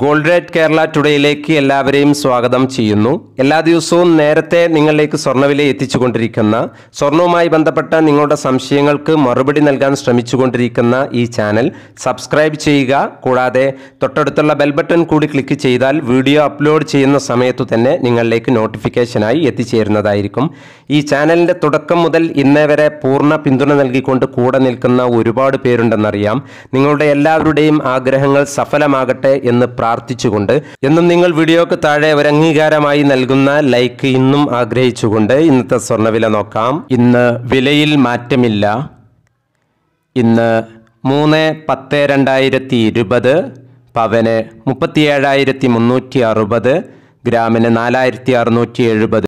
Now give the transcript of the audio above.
gold rate Kerala ടുഡേയിലേക്ക് എല്ലാവരെയും സ്വാഗതം ചെയ്യുന്നു എല്ലാ ദിവസവും നേരത്തെ നിങ്ങളിലേക്ക് സ്വർണ്ണവില എത്തിച്ചുകൊണ്ടിരിക്കുന്ന സ്വർണവുമായി ബന്ധപ്പെട്ട നിങ്ങളുടെ സംശയങ്ങൾക്ക് മറുപടി നൽകാൻ ശ്രമിച്ചുകൊണ്ടിരിക്കുന്ന ഈ ചാനൽ സബ്സ്ക്രൈബ് ചെയ്യുക കൂടാതെ തൊട്ടടുത്തുള്ള ബെൽ ബട്ടൺ കൂടി ക്ലിക്ക് ചെയ്താൽ വീഡിയോ അപ്ലോഡ് ചെയ്യുന്ന സമയത്തു തന്നെ നിങ്ങളിലേക്ക് നോട്ടിഫിക്കേഷനായി എത്തിച്ചേരുന്നതായിരിക്കും ഈ ചാനലിൻ്റെ തുടക്കം മുതൽ ഇന്നേ വരെ പൂർണ്ണ പിന്തുണ നൽകിക്കൊണ്ട് കൂടെ നിൽക്കുന്ന ഒരുപാട് പേരുണ്ടെന്നറിയാം നിങ്ങളുടെ എല്ലാവരുടെയും ആഗ്രഹങ്ങൾ സഫലമാകട്ടെ എന്ന് പ്രാർത്ഥിച്ചുകൊണ്ട് എന്നും നിങ്ങൾ വീഡിയോക്ക് താഴെ ഒരു അംഗീകാരമായി നൽകുന്ന ലൈക്ക് ഇന്നും ആഗ്രഹിച്ചുകൊണ്ട് ഇന്നത്തെ സ്വർണ്ണവില നോക്കാം ഇന്ന് വിലയിൽ മാറ്റമില്ല ഇന്ന് മൂന്ന് പത്ത് രണ്ടായിരത്തി ഇരുപത് പവന് മുപ്പത്തി ഏഴായിരത്തി മുന്നൂറ്റി അറുപത് ഗ്രാമിന് നാലായിരത്തി അറുന്നൂറ്റി എഴുപത്